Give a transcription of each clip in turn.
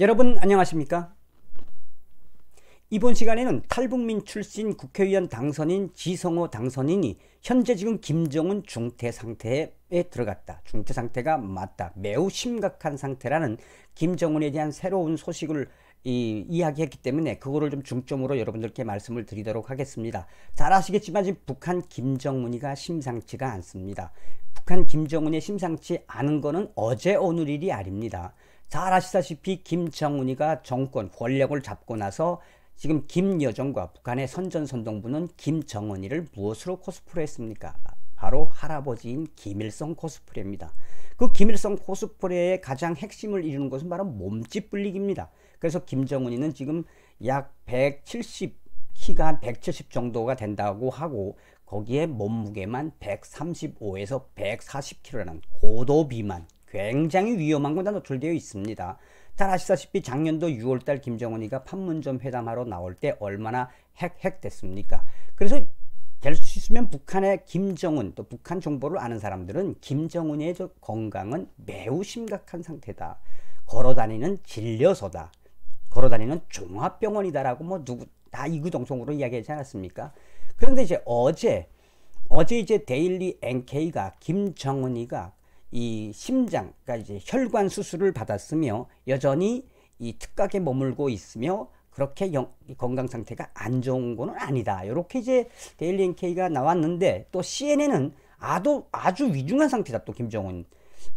여러분 안녕하십니까? 이번 시간에는 탈북민 출신 국회의원 당선인 지성호 당선인이 현재 지금 김정은 중태 상태에 들어갔다. 중태 상태가 맞다. 매우 심각한 상태라는 김정은에 대한 새로운 소식을 이, 이야기했기 때문에 그거를 좀 중점으로 여러분들께 말씀을 드리도록 하겠습니다. 잘 아시겠지만 지금 북한 김정은이가 심상치가 않습니다. 북한 김정은의 심상치 않은 거는 어제 오늘 일이 아닙니다. 잘 아시다시피 김정은이가 정권 권력을 잡고 나서 지금 김여정과 북한의 선전선동부는 김정은이를 무엇으로 코스프레했습니까? 바로 할아버지인 김일성 코스프레입니다. 그 김일성 코스프레의 가장 핵심을 이루는 것은 바로 몸집 불리기입니다. 그래서 김정은이는 지금 약 170, 키가 한170 정도가 된다고 하고 거기에 몸무게만 135에서 140kg라는 고도 비만 굉장히 위험한 건 다 노출되어 있습니다. 잘 아시다시피 작년도 6월달 김정은이가 판문점 회담하러 나올 때 얼마나 핵핵 됐습니까? 그래서 될 수 있으면 북한의 김정은 또 북한 정보를 아는 사람들은 김정은의 건강은 매우 심각한 상태다. 걸어다니는 질려서다. 걸어다니는 종합병원이다라고 뭐 누구 다 이구동성으로 이야기하지 않았습니까? 그런데 이제 어제 어제 이제 데일리 NK가 김정은이가 이 심장, 그러니까 이제 혈관 수술을 받았으며 여전히 이 특각에 머물고 있으며 그렇게 영, 건강 상태가 안 좋은 거는 아니다. 이렇게 이제 데일리 NK가 나왔는데 또 CNN은 아도 아주 위중한 상태다. 또 김정은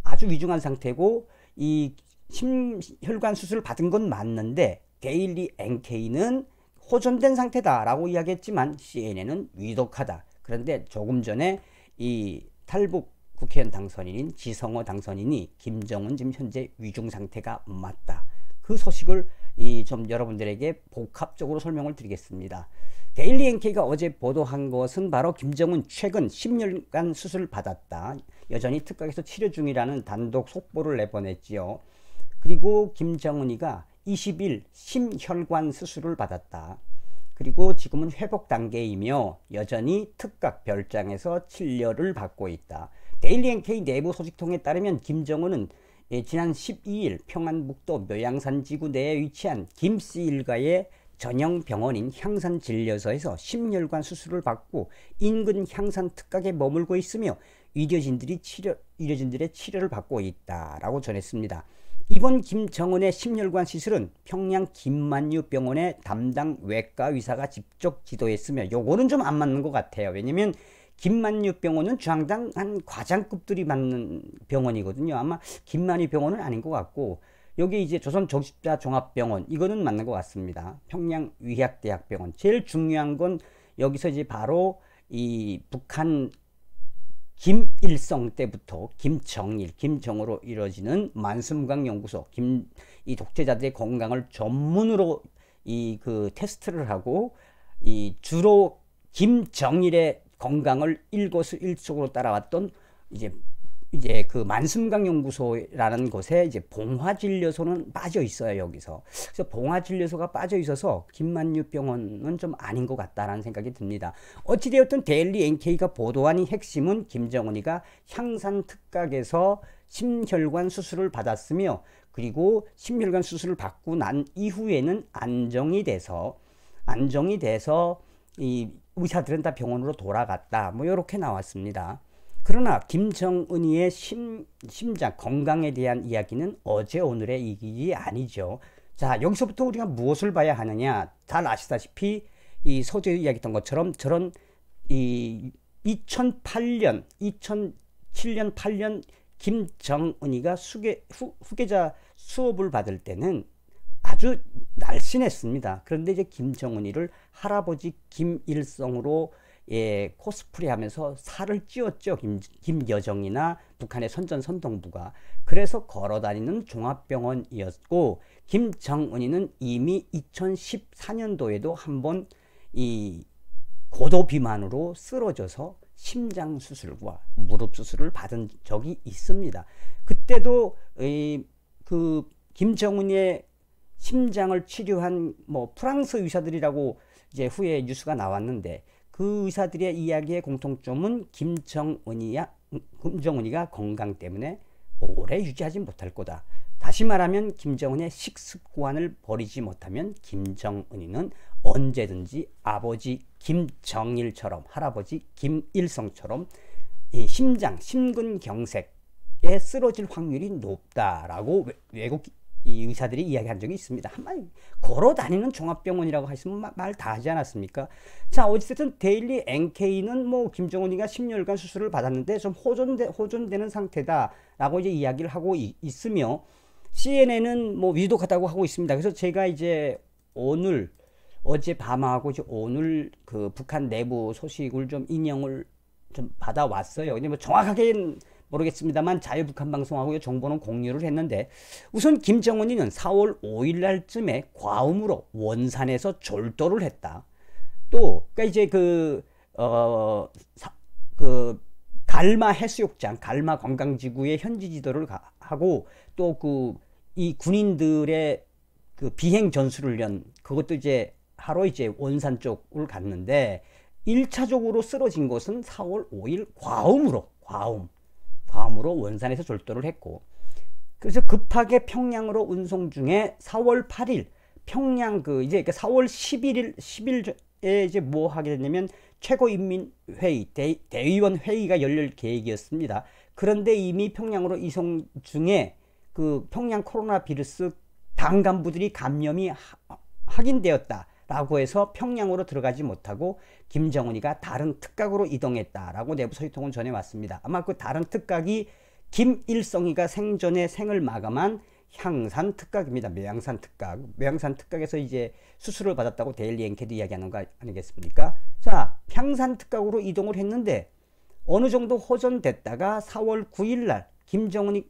아주 위중한 상태고 이 심혈관 수술 받은 건 맞는데 데일리 NK는 호전된 상태다라고 이야기했지만 CNN은 위독하다. 그런데 조금 전에 이 탈북 국회의원 당선인인 지성호 당선인이 김정은 지금 현재 위중 상태가 맞다. 그 소식을 이 좀 여러분들에게 복합적으로 설명을 드리겠습니다. 데일리 NK가 어제 보도한 것은 바로 김정은 최근 10년간 수술을 받았다. 여전히 특각에서 치료 중이라는 단독 속보를 내보냈지요. 그리고 김정은이가 20일 심혈관 수술을 받았다. 그리고 지금은 회복 단계이며 여전히 특각 별장에서 치료를 받고 있다. 데일리 NK 내부 소식통에 따르면 김정은은 예, 지난 12일 평안북도 묘양산 지구 내에 위치한 김씨 일가의 전용 병원인 향산진료소에서 심혈관 수술을 받고 인근 향산 특각에 머물고 있으며 의료진들이 치료, 의료진들의 치료를 받고 있다라고 전했습니다. 이번 김정은의 심혈관 시술은 평양 김만유 병원의 담당 외과 의사가 직접 지도했으며 요거는 좀 안 맞는 것 같아요. 왜냐면 김만유 병원은 주황당 한 과장급들이 맡는 병원이거든요. 아마 김만유 병원은 아닌 것 같고 여기 이제 조선 적십자 종합병원 이거는 맞는 것 같습니다. 평양 의학대학병원 제일 중요한 건 여기서 이제 바로 이 북한 김일성 때부터 김정일, 김정으로 이뤄지는 만슴강 연구소, 김 이 독재자들의 건강을 전문으로 이 그 테스트를 하고 이 주로 김정일의 건강을 일거수일투족으로 따라왔던 이제 이제 그 만슴강 연구소라는 곳에 이제 봉화 진료소는 빠져 있어요 여기서 그래서 봉화 진료소가 빠져 있어서 김만유 병원은 좀 아닌 것 같다라는 생각이 듭니다 어찌되었든 데일리 NK가 보도한 이 핵심은 김정은이가 향산 특각에서 심혈관 수술을 받았으며 그리고 심혈관 수술을 받고 난 이후에는 안정이 돼서 안정이 돼서 이 의사들은 다 병원으로 돌아갔다. 뭐 이렇게 나왔습니다. 그러나 김정은이의 심, 심장 건강에 대한 이야기는 어제 오늘의 이기이 아니죠. 자 여기서부터 우리가 무엇을 봐야 하느냐 잘 아시다시피 이 서재 이야기했던 것처럼 저런 이 2008년 2007년 8년 김정은이가 수계, 후, 후계자 수업을 받을 때는 아주 날씬했습니다. 그런데 이제 김정은이를 할아버지 김일성으로 예, 코스프레하면서 살을 찌웠죠. 김, 김여정이나 북한의 선전 선동부가 그래서 걸어다니는 종합병원이었고 김정은이는 이미 2014년도에도 한번 이 고도 비만으로 쓰러져서 심장 수술과 무릎 수술을 받은 적이 있습니다. 그때도 이, 그 김정은의 심장을 치료한 뭐 프랑스 의사들이라고 이제 후에 뉴스가 나왔는데 그 의사들의 이야기의 공통점은 김정은이야 김정은이가 건강 때문에 오래 유지하지 못할 거다. 다시 말하면 김정은의 식습관을 버리지 못하면 김정은이는 언제든지 아버지 김정일처럼 할아버지 김일성처럼 심장 심근경색에 쓰러질 확률이 높다라고 외국 이 의사들이 이야기한 적이 있습니다. 한마디 걸어 다니는 종합병원이라고 하시면 말 다 하지 않았습니까? 자 어쨌든 데일리 NK는 뭐 김정은이가 10년간 수술을 받았는데 좀 호전되, 호전되는 상태다라고 이제 이야기를 하고 이, 있으며 CNN은 뭐 위독하다고 하고 있습니다. 그래서 제가 이제 오늘 어제 밤하고 이제 오늘 그 북한 내부 소식을 좀 인용을 좀 받아왔어요. 왜냐면 뭐 정확하게는 모르겠습니다만 자유북한 방송하고 정보는 공유를 했는데 우선 김정은이는 4월 5일 날쯤에 과음으로 원산에서 졸도를 했다. 또 그러니까 이제 그 어, 그 갈마 해수욕장, 갈마 관광지구의 현지 지도를 가, 하고 또 그 이 군인들의 그 비행 전술훈련 그것도 이제 하러 이제 원산 쪽을 갔는데 1차적으로 쓰러진 것은 4월 5일 과음으로 과음 괌으로 원산에서 절도를 했고 그래서 급하게 평양으로 운송 중에 4월 8일 평양 그 이제 4월 그 11일 10일에 이제 뭐 하게 됐냐면 최고인민회의 대, 대의원 회의가 열릴 계획이었습니다. 그런데 이미 평양으로 이송 중에 그 평양 코로나 비루스 당 간부들이 감염이 하, 확인되었다. 라고 해서 평양으로 들어가지 못하고 김정은이가 다른 특각으로 이동했다라고 내부 소식통은 전해왔습니다. 아마 그 다른 특각이 김일성이가 생전에 생을 마감한 향산 특각입니다. 묘양산 특각. 묘양산 특각에서 이제 수술을 받았다고 데일리 앵케드 이야기하는 거 아니겠습니까? 자, 향산 특각으로 이동을 했는데 어느 정도 호전됐다가 4월 9일 날 김정은이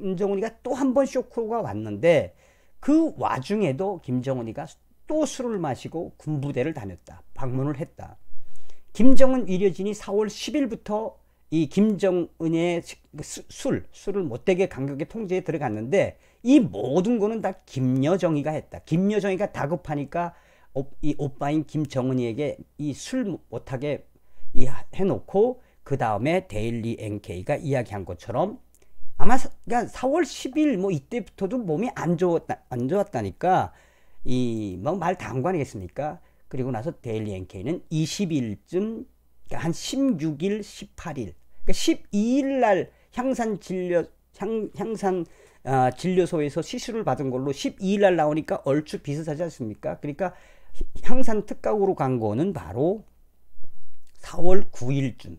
김정은이가 또 한 번 쇼크가 왔는데 그 와중에도 김정은이가 또 술을 마시고 군부대를 다녔다. 방문을 했다. 김정은 위려진이 4월 10일부터 이 김정은의 그 술, 술을 못되게 강력의 통제에 들어갔는데 이 모든 거는 다 김여정이가 했다. 김여정이가 다급하니까 이 오빠인 김정은이에게 이 술 못하게 해놓고 그 다음에 데일리 NK가 이야기한 것처럼 아마 그 4월 10일 뭐 이때부터도 몸이 안 좋았다 안 좋았다니까 이뭐말다당거 아니겠습니까? 그리고 나서 데일리 NK는 20일쯤 그러니까 한 16일, 18일, 그러니까 12일 날 향산 진료 향, 향산 아, 진료소에서 시술을 받은 걸로 12일 날 나오니까 얼추 비슷하지 않습니까? 그러니까 향산 특강으로 간 거는 바로 4월 9일쯤,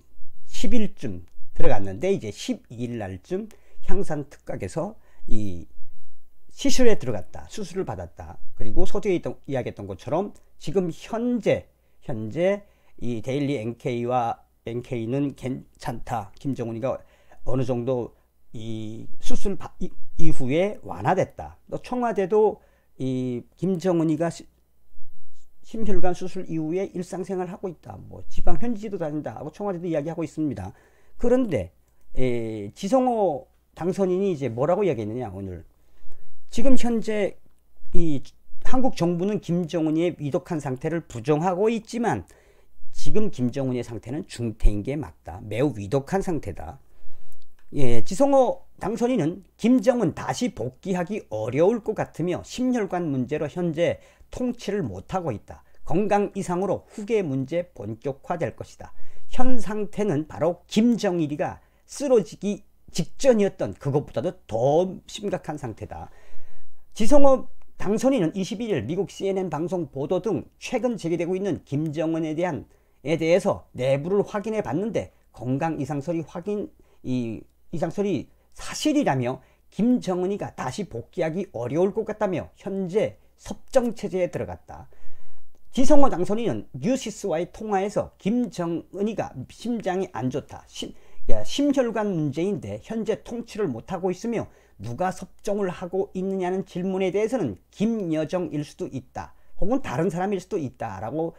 10일쯤 들어갔는데 이제 12일 날쯤 향산 특각에서 이 시술에 들어갔다. 수술을 받았다. 그리고 소재에 있던, 이야기했던 것처럼 지금 현재, 현재 이 데일리 NK와 NK는 괜찮다. 김정은이가 어느 정도 이 수술 바, 이, 이후에 완화됐다. 또 청와대도 이 김정은이가 시, 심혈관 수술 이후에 일상생활 을 하고 있다. 뭐 지방 현지도 다닌다. 하고 청와대도 이야기하고 있습니다. 그런데 에, 지성호 당선인이 이제 뭐라고 이야기했느냐 오늘 지금 현재 이 한국 정부는 김정은의 위독한 상태를 부정하고 있지만 지금 김정은의 상태는 중태인 게 맞다. 매우 위독한 상태다. 예, 지성호 당선인은 김정은 다시 복귀하기 어려울 것 같으며 심혈관 문제로 현재 통치를 못하고 있다. 건강 이상으로 후계 문제 본격화될 것이다. 현 상태는 바로 김정일이가 쓰러지기 직전이었던 그것보다도 더 심각한 상태다. 지성호 당선인은 21일 미국 CNN 방송 보도 등 최근 제기되고 있는 김정은에 대한 에 대해서 내부를 확인해 봤는데 건강 이상설이 확인 이 이상설이 사실이라며 김정은이가 다시 복귀하기 어려울 것 같다며 현재 섭정 체제에 들어갔다. 지성호 당선인은 뉴시스와의 통화에서 김정은이가 심장이 안 좋다. 심, 그러니까 심혈관 문제인데 현재 통치를 못하고 있으며 누가 섭정을 하고 있느냐는 질문에 대해서는 김여정일 수도 있다 혹은 다른 사람일 수도 있다 라고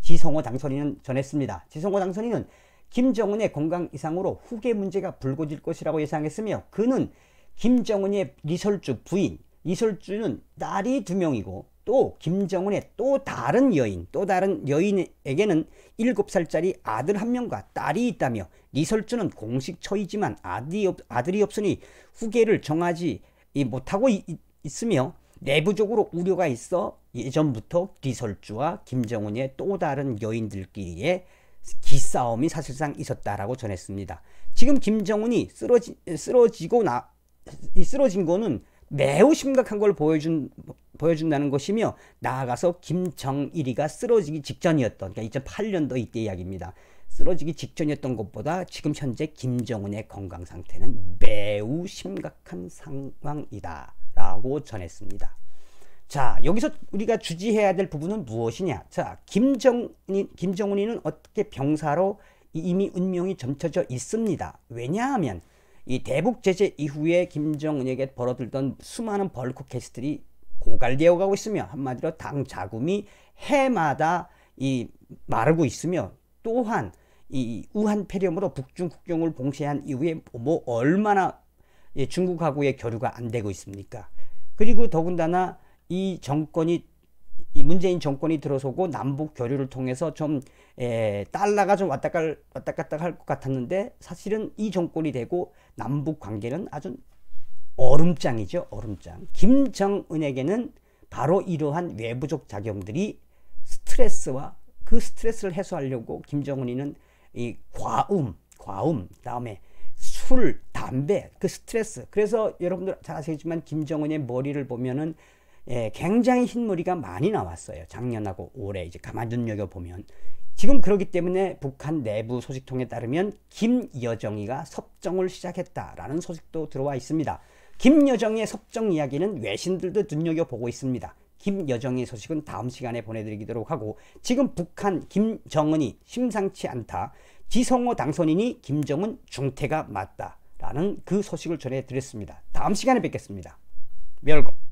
지성호 당선인은 전했습니다 지성호 당선인은 김정은의 건강 이상으로 후계 문제가 불거질 것이라고 예상했으며 그는 김정은의 리설주 부인 이설주는 딸이 두 명이고 또 김정은의 또 다른 여인, 또 다른 여인에게는 7살짜리 아들 한 명과 딸이 있다며 리설주는 공식 처이지만 아들이, 없, 아들이 없으니 후계를 정하지 못하고 있, 있으며 내부적으로 우려가 있어 예전부터 리설주와 김정은의 또 다른 여인들끼리의 기싸움이 사실상 있었다라고 전했습니다. 지금 김정은이 쓰러지, 쓰러지고 나, 쓰러진 거는 매우 심각한 걸 보여준, 보여준다는 것이며 나아가서 김정일이가 쓰러지기 직전이었던 그러니까 2008년도 이때 이야기입니다. 쓰러지기 직전이었던 것보다 지금 현재 김정은의 건강 상태는 매우 심각한 상황이다 라고 전했습니다. 자 여기서 우리가 주지해야 될 부분은 무엇이냐 자 김정은, 김정은이는 어떻게 병사로 이미 운명이 점쳐져 있습니다. 왜냐하면 이 대북 제재 이후에 김정은에게 벌어들던 수많은 벌크 캐스트들이 고갈되어 가고 있으며 한마디로 당 자금이 해마다 이 마르고 있으며 또한 이 우한 폐렴으로 북중 국경을 봉쇄한 이후에 뭐 얼마나 예, 중국하고의 교류가 안 되고 있습니까? 그리고 더군다나 이 정권이 이 문재인 정권이 들어서고 남북 교류를 통해서 좀 에, 달러가 좀 왔다 갔다, 왔다 갔다 할 것 같았는데 사실은 이 정권이 되고 남북 관계는 아주 얼음장이죠. 얼음장. 김정은에게는 바로 이러한 외부적 작용들이 스트레스와 그 스트레스를 해소하려고 김정은이는 이 과음, 과음, 다음에 술, 담배, 그 스트레스. 그래서 여러분들 잘 아시겠지만 김정은의 머리를 보면은 예, 굉장히 흰머리가 많이 나왔어요. 작년하고 올해 이제 가만 눈여겨보면 지금 그러기 때문에 북한 내부 소식통에 따르면 김여정이가 섭정을 시작했다라는 소식도 들어와 있습니다. 김여정의 섭정 이야기는 외신들도 눈여겨보고 있습니다. 김여정의 소식은 다음 시간에 보내드리도록 하고 지금 북한 김정은이 심상치 않다. 지성호 당선인이 김정은 중태가 맞다라는 그 소식을 전해드렸습니다. 다음 시간에 뵙겠습니다. 멸공